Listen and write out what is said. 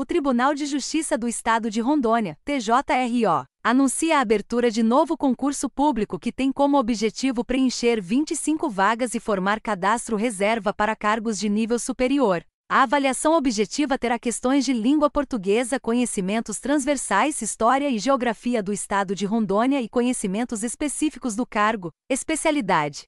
o Tribunal de Justiça do Estado de Rondônia, TJRO, anuncia a abertura de novo concurso público que tem como objetivo preencher 25 vagas e formar cadastro reserva para cargos de nível superior. A avaliação objetiva terá questões de língua portuguesa, conhecimentos transversais, história e geografia do estado de Rondônia e conhecimentos específicos do cargo, especialidade,